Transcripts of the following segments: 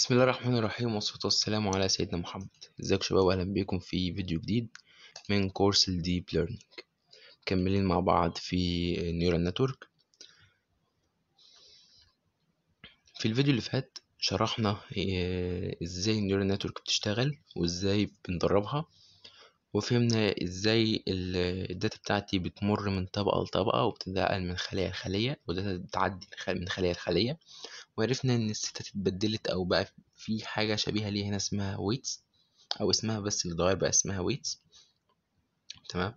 بسم الله الرحمن الرحيم والصلاة والسلام على سيدنا محمد ازيكم شباب اهلا بيكم في فيديو جديد من كورس الديب ليرنينج مكملين مع بعض في نيورال نتورك في الفيديو اللي فات شرحنا آه، ازاي النيورال نتورك بتشتغل وازاي بندربها وفهمنا ازاي الداتا بتاعتي بتمر من طبقة لطبقة وبتنتقل من خلية لخلية والداتا بتعدي من خلية لخلية وعرفنا إن الستات اتبدلت أو بقى في حاجة شبيهة ليها هنا اسمها ويتس أو اسمها بس اللي اتغير بقى اسمها ويتس تمام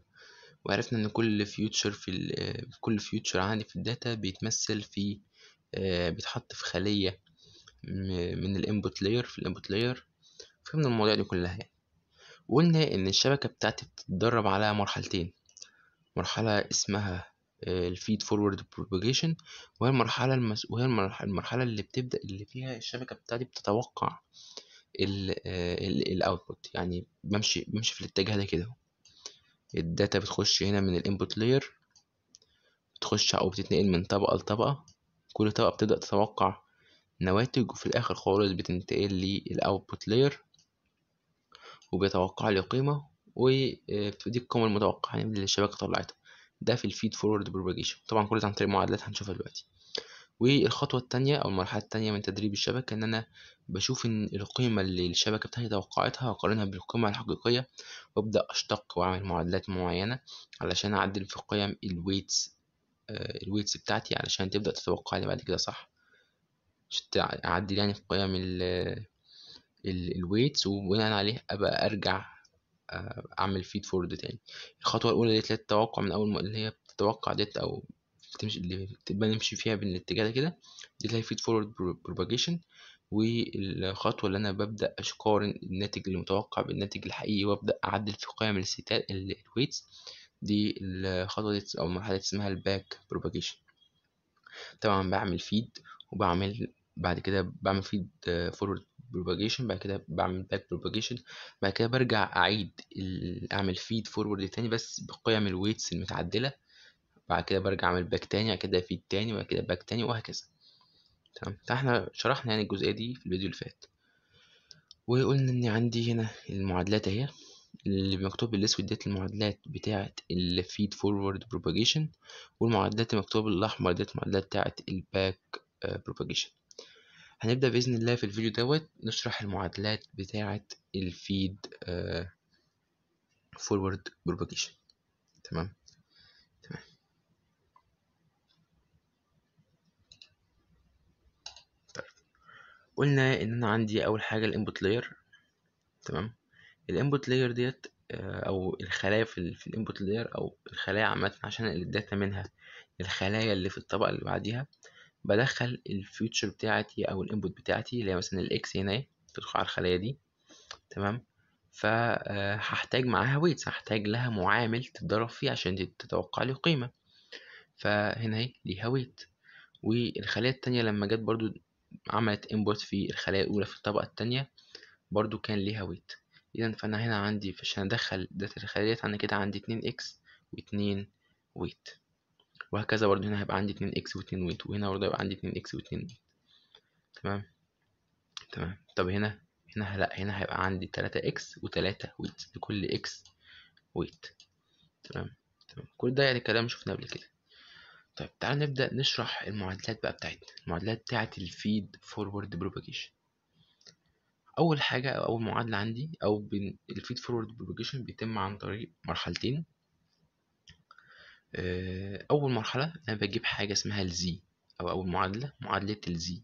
وعرفنا إن كل فيوتشر في كل فيوتشر عندي في الداتا بيتمثل في آه، بيتحط في خلية من الانبوت لاير في الانبوت لاير فهمنا المواضيع دي كلها يعني. وقلنا إن الشبكة بتاعتي بتتدرب على مرحلتين مرحلة اسمها الفيد فورورد بروباجيشن وهي المرحله المس... وهي المرحله اللي بتبدا اللي فيها الشبكه بتاعتي بتتوقع الاوتبوت آه، يعني بمشي بمشي في الاتجاه ده كده الداتا بتخش هنا من الانبوت لاير بتخش او بتتنقل من طبقه لطبقه كل طبقه بتبدا تتوقع نواتج وفي الاخر خالص بتنتقل للاوتبوت لاير وبيتوقع لي قيمه ودي آه، القيمه المتوقعه يعني اللي الشبكه طلعتها ده في الفيد فورورد بروباجيشن طبعا كل ده عن طريق معادلات هنشوفها دلوقتي والخطوة التانية أو المرحلة التانية من تدريب الشبكة إن أنا بشوف إن القيمة اللي الشبكة بتاعتي توقعتها وأقارنها بالقيمة الحقيقية وأبدأ أشتق وأعمل معادلات معينة علشان أعدل في قيم الويتس آه الويتس بتاعتي علشان تبدأ تتوقع لي بعد كده صح أعدل يعني في قيم ال الويتس وبناء عليه أبقى أرجع آه، اعمل فيد فورد تاني الخطوه الاولى ديت اللي هي التوقع من اول اللي هي بتتوقع ديت او بتمشي اللي بتبقى نمشي فيها بالاتجاه ده كده دي اللي هي فيد فورد بروباجيشن والخطوه اللي انا ببدا اقارن الناتج المتوقع بالناتج الحقيقي وابدا اعدل في قيم الستات الويتس دي الخطوه دي او المرحله اسمها الباك بروباجيشن طبعا بعمل فيد وبعمل بعد كده بعمل فيد فورورد بروباجيشن بعد كده بعمل باك بروباجيشن بعد كده برجع أعيد أعمل فيد فورورد تاني بس بقيم الويتس المتعدلة بعد كده برجع أعمل باك تاني بعد كده فيد تاني بعد كده باك تاني وهكذا تمام فاحنا شرحنا يعني الجزئية دي في الفيديو اللي فات وقلنا إن عندي هنا المعادلات أهي اللي مكتوب بالاسود ديت المعادلات بتاعة الفيد فورورد بروباجيشن والمعادلات المكتوبه بالاحمر ديت المعادلات بتاعة الباك آه، بروباجيشن هنبدأ بإذن الله في الفيديو دوت نشرح المعادلات بتاعة الفيد فورورد بروباجيشن تمام تمام طيب قلنا إن أنا عندي أول حاجة الانبوت لاير تمام الانبوت لاير ديت آه، او الخلايا في, الانبوت لاير او الخلايا عامه عشان الداتا منها الخلايا اللي في الطبقه اللي بعديها بدخل الفيوتشر بتاعتي او الانبوت بتاعتي اللي هي مثلا الاكس هنا تدخل على الخليه دي تمام فهحتاج آه، معاها ويتس هحتاج لها معامل تتضرب فيه عشان تتوقع لي قيمه فهنا اهي ليها ويت والخليه التانية لما جت برضو عملت انبوت في الخلايا الاولى في الطبقه التانية برضو كان ليها ويت اذا فانا هنا عندي عشان ادخل داتا الخلايا عندي كده عندي اتنين اكس واتنين ويت وهكذا برضه هنا هيبقى عندي 2 اكس و2 ويت وهنا برضه هيبقى عندي 2 اكس و2 ويت تمام تمام طب هنا هنا لا هنا هيبقى عندي 3 اكس و3 ويت لكل اكس ويت تمام تمام كل ده يعني كلام شفناه قبل كده طيب تعال نبدأ نشرح المعادلات بقى بتاعتنا المعادلات بتاعة الفيد فورورد بروباجيشن أول حاجة أو أول معادلة عندي أو الفيد فورورد بروباجيشن بيتم عن طريق مرحلتين آه، أول مرحلة أنا بجيب حاجة اسمها الزي أو أول معادلة معادلة الزي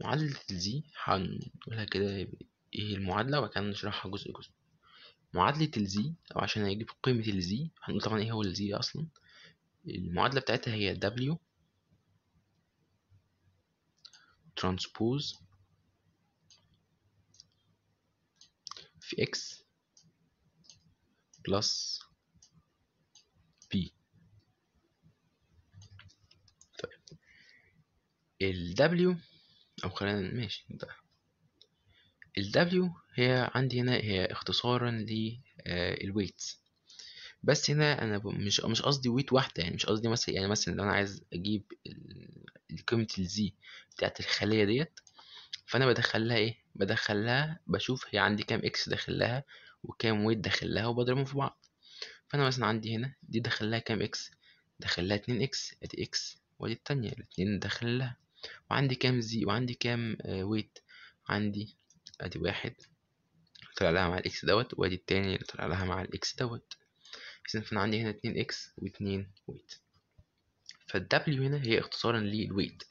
معادلة الزي هنقولها كده إيه المعادلة وبعد نشرحها جزء جزء معادلة الزي أو عشان أجيب قيمة الزي هنقول طبعا إيه هو الزي أصلا المعادلة بتاعتها هي W ترانسبوز في x بلس ال W أو خلينا ماشي ده ال W هي عندي هنا هي اختصارا لل آه، weights بس هنا أنا مش مش قصدي ويت واحدة يعني مش قصدي مثلا يعني مثلا لو أنا عايز أجيب قيمة ال Z بتاعت الخلية ديت فأنا بدخلها إيه بدخلها بشوف هي عندي كام إكس داخلها وكام ويت داخلها وبضربهم في بعض فأنا مثلا عندي هنا دي داخلها كام إكس داخلها اتنين إكس أدي إكس ودي التانية الاتنين داخلها وعندي كام زي وعندي كام ويت آه، عندي ادي واحد طلع لها مع الاكس دوت وادي التاني طلع لها مع الاكس دوت اذا فانا عندي هنا اتنين اكس واتنين ويت فالدبليو هنا هي اختصارا للويت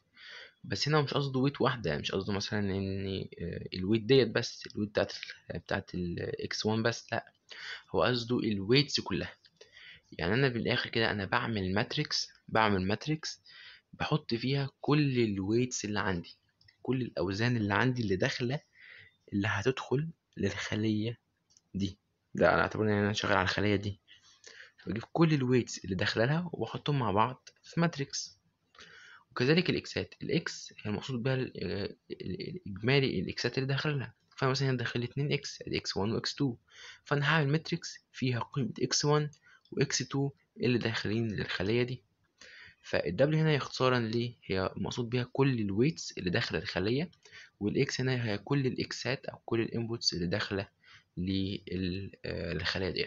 بس هنا مش قصده ويت واحدة مش قصده مثلا ان آه، الويت ديت بس الويت بتاعت الـ بتاعت الاكس 1 بس لا هو قصده الويتس كلها يعني انا بالاخر كده انا بعمل ماتريكس بعمل ماتريكس بحط فيها كل الويتس اللي عندي كل الأوزان اللي عندي اللي داخلة اللي هتدخل للخلية دي ده أنا أعتبر إن أنا شغال على الخلية دي بجيب كل الويتس اللي داخلة لها وبحطهم مع بعض في ماتريكس وكذلك الإكسات الإكس هي المقصود بها الإجمالي الإكسات اللي داخلة لها فمثلا هنا داخل اتنين إكس إكس 1 وإكس 2 فأنا هعمل ماتريكس فيها قيمة إكس 1 وإكس 2 اللي داخلين للخلية دي فالدبل هنا اختصارا ليه هي مقصود بيها كل الويتس اللي داخله الخليه والاكس هنا هي كل الاكسات او كل الانبوتس اللي داخله آه، للخليه دي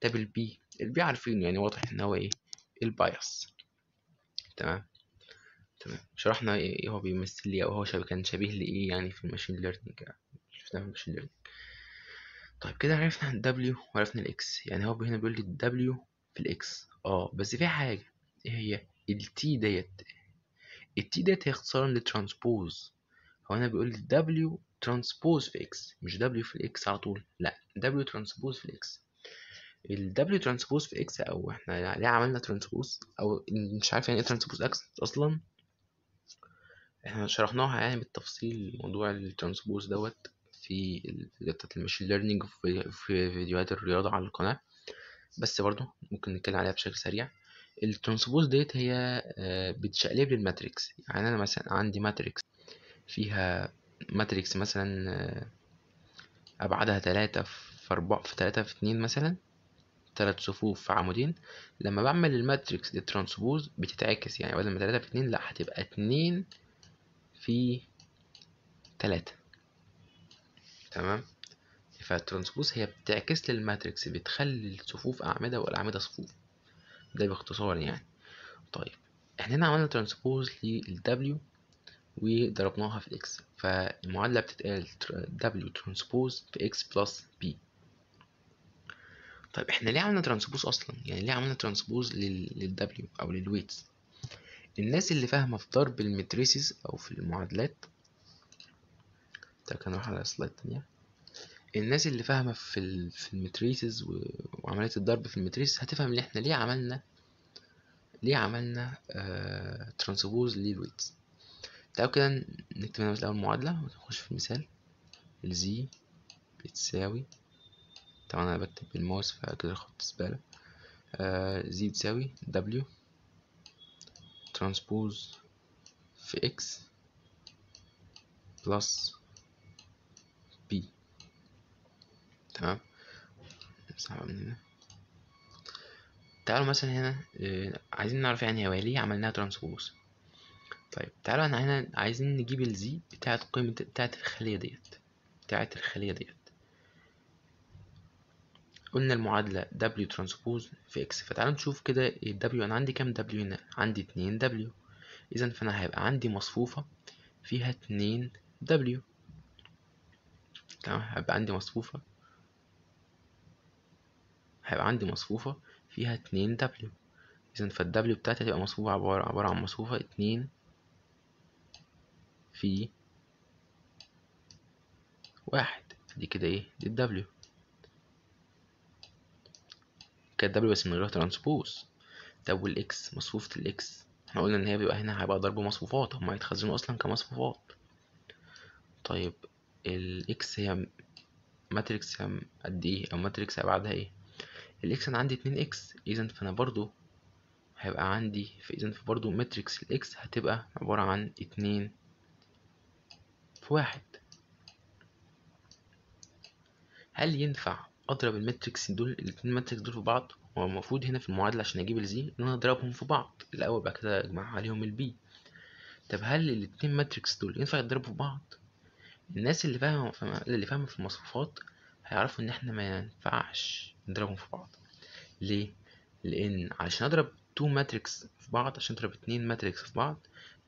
طب البي البي عارفينه يعني واضح ان هو ايه البايس تمام تمام شرحنا ايه, إيه هو بيمثل لي او هو شبه كان شبيه لايه يعني في الماشين ليرنينج شفناه في الماشين ليرنينج طيب كده عرفنا الدبليو وعرفنا الاكس يعني هو هنا بيقول لي الدبليو في الاكس اه بس في حاجه ايه هي التي ديت التي ديت هي اختصارا لترانسبوز هو انا بيقول لي دبليو ترانسبوز في X مش دبليو في X على طول لا دبليو ترانسبوز في X ال W ترانسبوز في X او احنا ليه عملنا ترانسبوز او مش عارف يعني ايه ترانسبوز X اصلا احنا شرحناها يعني بالتفصيل موضوع الترانسبوز دوت في بتاعت الماشين ليرنينج في فيديوهات الرياضة على القناة بس برضه ممكن نتكلم عليها بشكل سريع الترانسبوز ديت هي آه، بتشقلب للماتريكس الماتريكس يعني انا مثلا عندي ماتريكس فيها ماتريكس مثلا آه، ابعادها تلاتة في اربعة في تلاتة في اتنين مثلا تلات صفوف في عمودين لما بعمل الماتريكس دي ترانسبوز بتتعكس يعني بدل ما تلاتة في اتنين لا هتبقى اتنين في تلاتة تمام فالترانسبوز هي بتعكس للماتريكس بتخلي الصفوف أعمدة والأعمدة صفوف ده باختصار يعني طيب احنا هنا عملنا ترانسبوز W وضربناها في X فالمعادلة بتتقال W ترانسبوز في اكس بلس B طيب احنا ليه عملنا ترانسبوز اصلا يعني ليه عملنا ترانسبوز W او weights الناس اللي فاهمه في ضرب المتريسز او في المعادلات طيب هنروح على السلايد التانية الناس اللي فاهمه في في المتريسز وعمليه الضرب في المتريسز هتفهم ان احنا ليه عملنا ليه عملنا ترانسبوز آه، للويتس تعالوا كده نكتب هنا الاول معادله ونخش في المثال الزي بتساوي طبعا انا بكتب بالماوس فكده خط زباله زي آه، بتساوي دبليو ترانسبوز في اكس بلس تمام من هنا تعالوا مثلا هنا آه، عايزين نعرف يعني هي ليه عملناها ترانسبوز طيب تعالوا انا هنا عايزين نجيب الزي بتاعت قيمة بتاعت الخلية ديت بتاعت الخلية ديت قلنا المعادلة W ترانسبوز في X فتعالوا نشوف كده W أنا عندي كام W هنا عندي اتنين W إذا فأنا هيبقى عندي مصفوفة فيها اتنين W تمام هيبقى عندي مصفوفة هيبقى عندي مصفوفة فيها اتنين دبليو إذا فالدبليو بتاعتي هتبقى مصفوفة عبارة, عبارة عن مصفوفة اتنين في واحد دي كده ايه دي الدبليو كده الدبليو بس من غير ترانسبوز طب والاكس مصفوفة الاكس احنا قلنا ان هي بيبقى هنا هيبقى ضرب مصفوفات هما هيتخزنوا اصلا كمصفوفات طيب الاكس هي ماتريكس قد ايه او ماتريكس ابعادها ايه الاكس انا عندي 2 اكس اذا فانا برضو هيبقى عندي اذا فبرضو ماتريكس الاكس هتبقى عبارة عن 2 في واحد هل ينفع اضرب الماتريكس دول الاتنين ماتريكس دول في بعض هو المفروض هنا في المعادلة عشان اجيب الزي ان انا اضربهم في بعض الاول بعد كده اجمع عليهم البي طب هل الاتنين ماتريكس دول ينفع يتضربوا في بعض الناس اللي فاهمه اللي فاهمه في المصفوفات هيعرفوا ان احنا ما ينفعش نضربهم في بعض ليه لان عشان اضرب 2 ماتريكس في بعض عشان اضرب 2 ماتريكس في بعض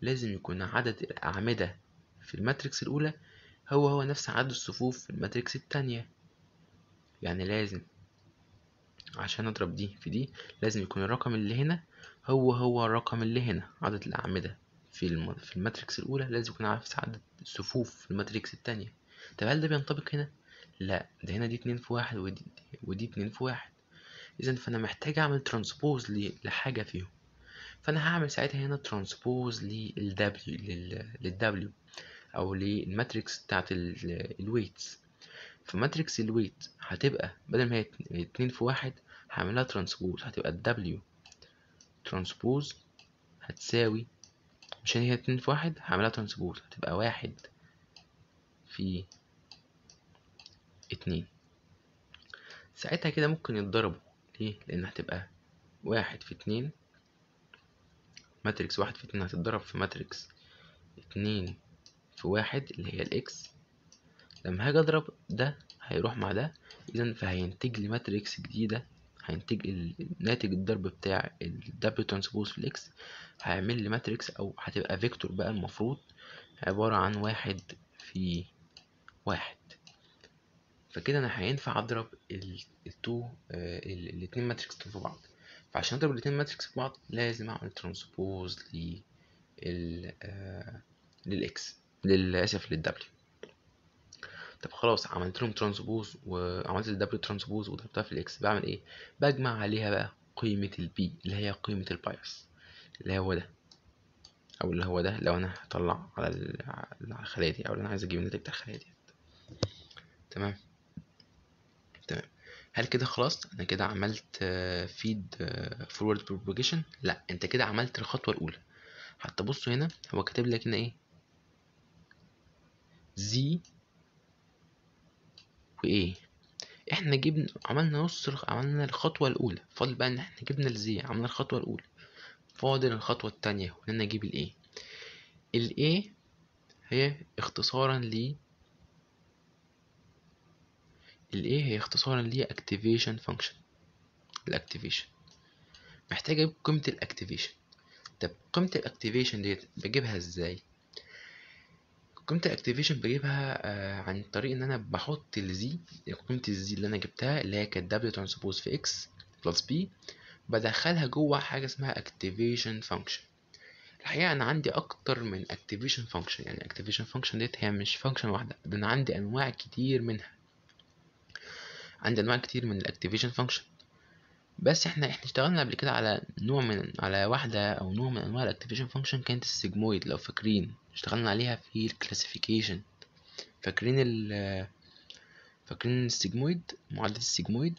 لازم يكون عدد الاعمده في الماتريكس الاولى هو هو نفس عدد الصفوف في الماتريكس التانية يعني لازم عشان اضرب دي في دي لازم يكون الرقم اللي هنا هو هو الرقم اللي هنا عدد الاعمده في في الماتريكس الاولى لازم يكون عارف عدد الصفوف في الماتريكس التانية طب هل ده بينطبق هنا لا ده هنا دي اتنين في واحد ودي, ودي اتنين في واحد اذا فانا محتاج اعمل ترانسبوز لحاجه فيهم فانا هعمل ساعتها هنا ترانسبوز للدبليو للدبليو او للماتريكس بتاعت الويتس فماتريكس الويت هتبقى بدل ما هي اتنين في واحد هعملها ترانسبوز هتبقى الدبليو ترانسبوز هتساوي عشان هي اتنين في واحد هعملها ترانسبوز هتبقى واحد في اتنين ساعتها كده ممكن يتضربوا ليه؟ لأن هتبقى واحد في اتنين ماتريكس واحد في اتنين هتتضرب في ماتريكس اتنين في واحد اللي هي الإكس لما هاجي أضرب ده هيروح مع ده إذا فهينتج لي ماتريكس جديدة هينتج ناتج الضرب بتاع الدبل ترانسبوز في الإكس هيعمل لي ماتريكس أو هتبقى فيكتور بقى المفروض عبارة عن واحد في واحد فكده انا هينفع اضرب التو آه، الاثنين ماتريكس في بعض فعشان اضرب الاثنين ماتريكس في بعض لازم اعمل ترانسبوز آه، لل للاكس للاسف للدبليو طب خلاص عملت لهم ترانسبوز وعملت الدبليو ترانسبوز وضربتها في الاكس بعمل ايه بجمع عليها بقى قيمة البي اللي هي قيمة البايس اللي هو ده او اللي هو ده لو انا هطلع على الخلايا دي او اللي انا عايز اجيب النتيجه بتاع الخلايا دي تمام تمام هل كده خلاص انا كده عملت فيد فورورد بروبجيشن لا انت كده عملت الخطوه الاولى حتى بص هنا هو كاتب لك هنا ايه زي وايه احنا جبنا عملنا نص عملنا الخطوه الاولى فاضل بقى ان احنا جبنا الزي عملنا الخطوه الاولى فاضل الخطوه الثانيه ان انا اجيب الايه الايه هي اختصارا ل الايه هي اختصارا ليها activation function الاكتيفيشن محتاج اجيب قيمة الاكتيفيشن طب قيمة الاكتيفيشن ديت بجيبها ازاي قيمة الاكتيفيشن بجيبها آه عن طريق ان انا بحط الزي قيمة الزي اللي انا جبتها اللي هي كانت دبليو ترانسبوز في اكس بلس بي بدخلها جوه حاجة اسمها اكتيفيشن فانكشن الحقيقة أنا عندي أكتر من اكتيفيشن فانكشن يعني اكتيفيشن فانكشن ديت هي مش فانكشن واحدة ده أنا عندي أنواع كتير منها عندي انواع كتير من الاكتيفيشن فانكشن بس احنا احنا اشتغلنا قبل كده على نوع من على واحدة او نوع من انواع الاكتيفيشن فانكشن كانت السيجمويد لو فاكرين اشتغلنا عليها في الكلاسيفيكيشن فاكرين ال فاكرين السيجمويد معادلة السيجمويد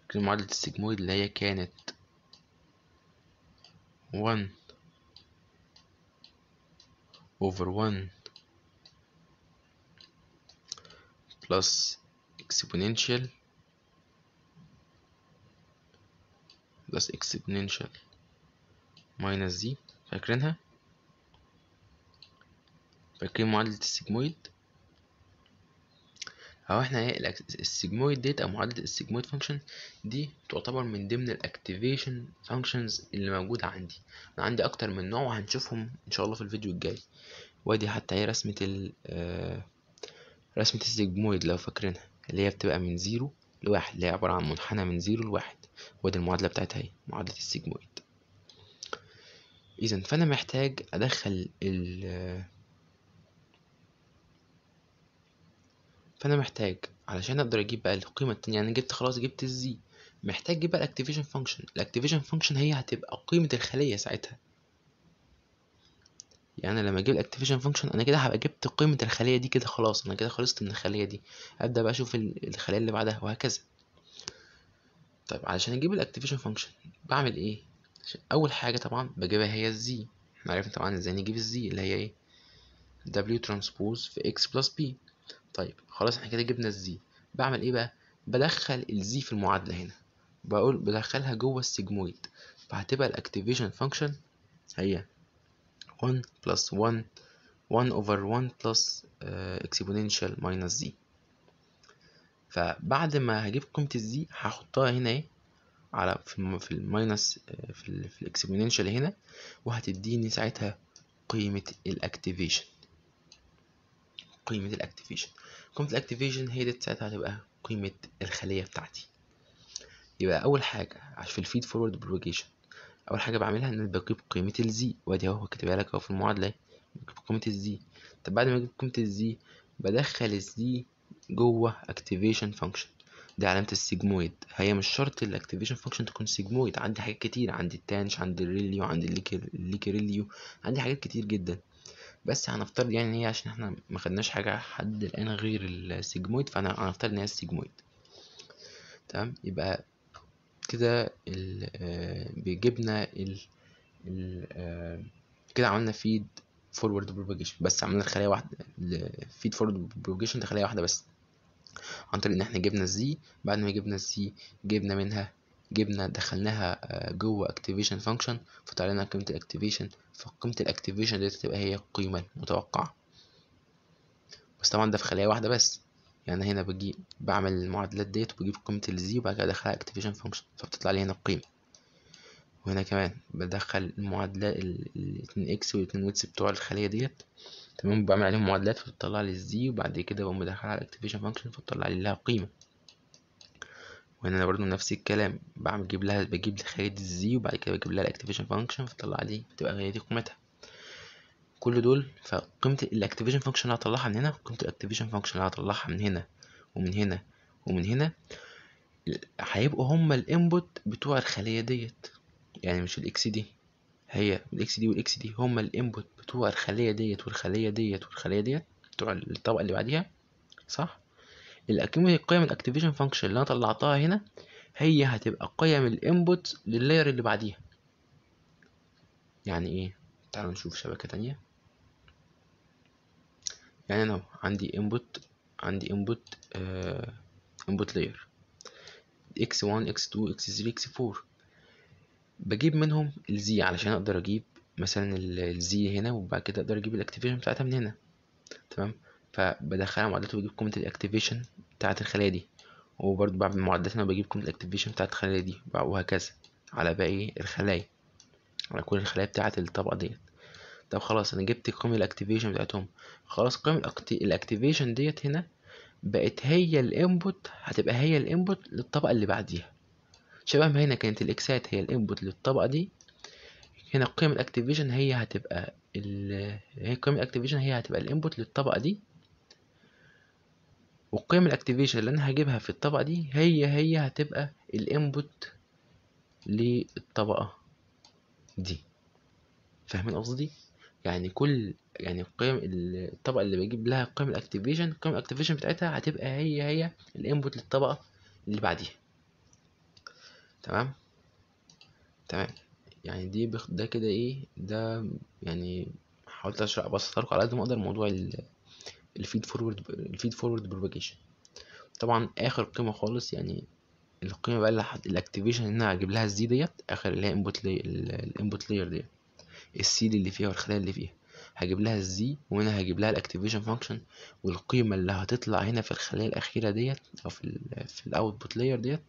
فاكرين معادلة السيجمويد اللي هي كانت 1 over 1 plus exponential plus exponential minus z فاكرينها؟ فاكرين معادلة السيجمويد أو إحنا إيه السيجمويد ديت أو معادلة السيجمويد فانكشن دي تعتبر من ضمن الأكتيفيشن فانكشنز اللي موجودة عندي أنا عندي أكتر من نوع وهنشوفهم إن شاء الله في الفيديو الجاي وادي حتى هي إيه، رسمة ال آه، رسمة السيجمويد لو فاكرينها اللي هي بتبقى من زيرو لواحد اللي هي عبارة عن منحنى من زيرو لواحد وادي المعادلة بتاعتها هي إيه، معادلة السيجمويد إذا فأنا محتاج أدخل ال فانا محتاج علشان اقدر اجيب بقى القيمه التانية يعني انا جبت خلاص جبت الزي محتاج اجيب بقى الاكتيفيشن فانكشن الاكتيفيشن فانكشن هي هتبقى قيمه الخليه ساعتها يعني لما اجيب الاكتيفيشن فانكشن انا كده هبقى جبت قيمه الخليه دي كده خلاص انا كده خلصت من الخليه دي ابدا بقى اشوف الخليه اللي بعدها وهكذا طيب علشان اجيب الاكتيفيشن فانكشن بعمل ايه اول حاجه طبعا بجيبها هي الزي احنا عارفين طبعا ازاي نجيب الزي اللي هي ايه w ترانسبوز في x بلس b طيب خلاص احنا كده جبنا الزي بعمل ايه بقى بدخل الزي في المعادله هنا بقول بدخلها جوه السيجمويد فهتبقى الاكتيفيشن فانكشن هي 1 بلس 1 1 اوفر 1 بلس اكسبوننشال ماينس زي فبعد ما هجيب قيمة الزي هحطها هنا ايه على في في الماينس آه، في الاكسبوننشال هنا وهتديني ساعتها قيمة الاكتيفيشن قيمة الاكتيفيشن قيمة الاكتيفيشن هي دي ساعتها هتبقى قيمة الخلية بتاعتي يبقى أول حاجة في الفيد فورورد بروجيشن أول حاجة بعملها إن أنا بجيب قيمة الزي وأدي أهو كاتبها لك أهو في المعادلة بجيب قيمة الزي طب بعد ما أجيب قيمة الزي بدخل الزي جوه اكتيفيشن فانكشن دي علامة السيجمويد هي مش شرط الاكتيفيشن فانكشن تكون سيجمويد عندي حاجات كتير عندي التانش عندي الريليو عندي الليكريليو عندي حاجات كتير جدا بس هنفترض يعني ان هي عشان احنا ما خدناش حاجه حد الان غير السيجمويد فانا هنفترض ان هي السيجمويد تمام يبقى كده آه، بيجيبنا ال ال آه، كده عملنا فيد فورورد بروجيشن بس عملنا الخلايا واحده الفيد فورورد بروباجيشن لخلايا واحده بس عن طريق ان احنا جبنا الزي بعد ما جبنا الزي جبنا منها جبنا دخلناها آه، جوه activation function فطلعنا قيمة الاكتيفيشن فقيمة الاكتيفيشن دي تبقى هي القيمة المتوقعة بس طبعا ده في خلية واحدة بس يعني هنا بجي بعمل المعادلات ديت وبجيب قيمة الزي وبعد كده ادخلها اكتيفيشن فانكشن فبتطلع لي هنا القيمة وهنا كمان بدخل المعادلات الاتنين اكس والاتنين ويتس بتوع الخلية ديت تمام بعمل عليهم معادلات فبتطلع لي الزي وبعد كده بقوم مدخلها على الاكتيفيشن فانكشن فبتطلع لي لها قيمة وهنا انا برضو نفس الكلام بعمل بجيب لها بجيب خارج الزي وبعد كده بجيب لها الاكتيفيشن فانكشن فتطلع لي بتبقى هي دي قيمتها كل دول فقيمه الاكتيفيشن فانكشن هطلعها من هنا قيمه الاكتيفيشن فانكشن اللي هطلعها من هنا ومن هنا ومن هنا هيبقوا هما الانبوت بتوع الخليه ديت يعني مش الاكس دي هي الاكس دي والاكس دي هما الانبوت بتوع الخليه ديت والخليه ديت والخليه ديت بتوع الطبقه اللي بعديها صح الاكتيفيتي قيم الاكتيفيشن فانكشن اللي انا طلعتها هنا هي هتبقى قيم الانبوت لللاير اللي بعديها يعني ايه تعالوا نشوف شبكه تانية يعني انا عندي انبوت عندي انبوت انبوت لاير x1 x2 x3 x4 بجيب منهم الزي علشان اقدر اجيب مثلا الزي هنا وبعد كده اقدر اجيب الاكتيفيشن بتاعتها من هنا تمام فبدخلها معادلات وبجيب قيمة الاكتيفيشن بتاعة الخلايا دي وبرضه بعمل معادلات انا بجيب قيمة الاكتيفيشن بتاعة الخلايا دي وهكذا على باقي الخلايا على كل الخلايا بتاعة الطبقة ديت طب خلاص انا جبت قيم الاكتيفيشن بتاعتهم خلاص قيم الاكتيفيشن ديت هنا بقت هي الانبوت هتبقى هي الانبوت للطبقة اللي بعديها شبه ما هنا كانت الاكسات هي الانبوت للطبقة دي هنا قيم الاكتيفيشن هي هتبقى ال... هي قيم الاكتيفيشن هي هتبقى الانبوت للطبقة دي والقيم الاكتيفيشن اللي انا هجيبها في الطبقة دي هي هي هتبقى الانبوت للطبقة دي فاهمين قصدي يعني كل يعني القيم الطبقة اللي بجيب لها قيم الاكتيفيشن قيم الاكتيفيشن بتاعتها هتبقى هي هي الانبوت للطبقة اللي بعديها تمام تمام يعني دي بخ... ده كده ايه ده يعني حاولت اشرح ابسطها لكم على قد ما اقدر موضوع ال الفيد فورورد الفيد فورورد بروباجيشن طبعا اخر قيمه خالص يعني القيمه بقى اللي الاكتيفيشن ان انا هجيب لها الزي ديت اخر اللي هي انبوت الانبوت لاير ديت السيل اللي فيها والخلايا اللي فيها هجيب لها الزي وهنا هجيب لها الاكتيفيشن فانكشن والقيمه اللي هتطلع هنا في الخلايا الاخيره ديت او في الـ في الاوتبوت لاير ديت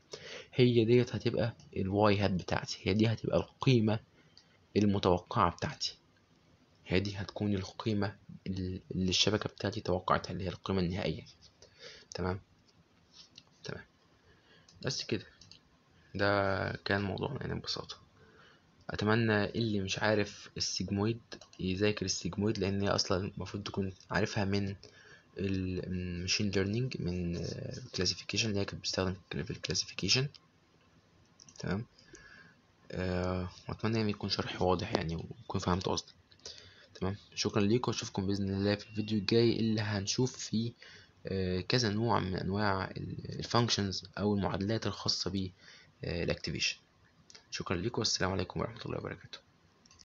هي ديت هتبقى الواي هات بتاعتي هي دي هتبقى القيمه المتوقعه بتاعتي هذه هتكون القيمة اللي الشبكة بتاعتي توقعتها اللي هي القيمة النهائية تمام تمام بس كده ده كان موضوعنا يعني ببساطة أتمنى اللي مش عارف السيجمويد يذاكر السيجمويد لأن هي أصلا المفروض تكون عارفها من المشين ليرنينج من الكلاسيفيكيشن اللي هي كانت بتستخدم في الكلاسيفيكيشن تمام أتمنى آه، وأتمنى يعني يكون شرح واضح يعني ويكون فهمت قصدي تمام شكرا ليكم واشوفكم باذن الله في الفيديو الجاي اللي هنشوف فيه آه، كذا نوع من انواع الفانكشنز او المعادلات الخاصه بالاكتيفيشن آه، شكرا ليكم والسلام عليكم ورحمه الله وبركاته